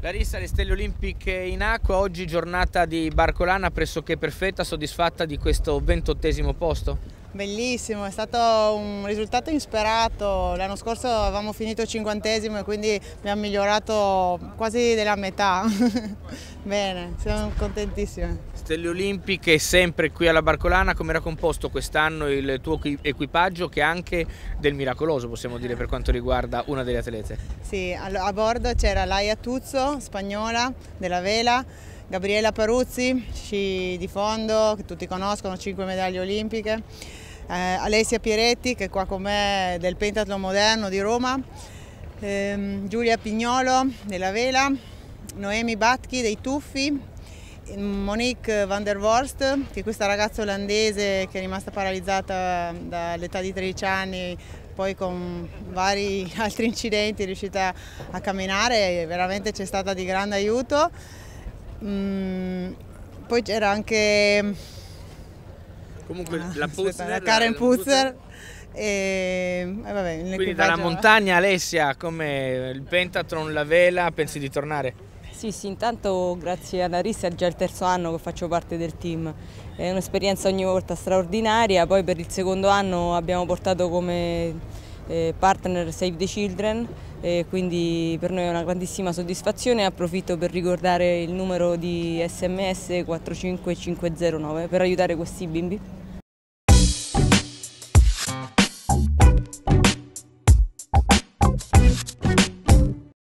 Larissa, le Stelle Olimpiche in acqua, oggi giornata di Barcolana pressoché perfetta, soddisfatta di questo ventottesimo posto? Bellissimo, è stato un risultato insperato, l'anno scorso avevamo finito cinquantesimo e quindi abbiamo migliorato quasi della metà, bene, siamo contentissime. Stelle Olimpiche, sempre qui alla Barcolana, come era composto quest'anno il tuo equipaggio che è anche del miracoloso, possiamo dire, per quanto riguarda una delle atlete? Sì, a bordo c'era Laia Tuzzo, spagnola, della Vela, Gabriella Paruzzi, sci di fondo, che tutti conoscono, 5 medaglie olimpiche, eh, Alessia Pieretti, che è qua con me del pentathlon moderno di Roma, eh, Giulia Pignolo della Vela, Noemi Batchi dei Tuffi, Monique van der Worst, che è questa ragazza olandese che è rimasta paralizzata dall'età di 13 anni, poi con vari altri incidenti è riuscita a camminare e veramente ci è stata di grande aiuto. Mm, poi c'era anche Comunque ah, la, Puzzler, la Karen Puzzer. E, eh, vabbè, Quindi dalla montagna Alessia, come il pentatron, la vela, pensi di tornare? Sì, sì, intanto grazie a Larissa è già il terzo anno che faccio parte del team, è un'esperienza ogni volta straordinaria, poi per il secondo anno abbiamo portato come eh, partner Save the Children, quindi per noi è una grandissima soddisfazione approfitto per ricordare il numero di sms 45509 per aiutare questi bimbi.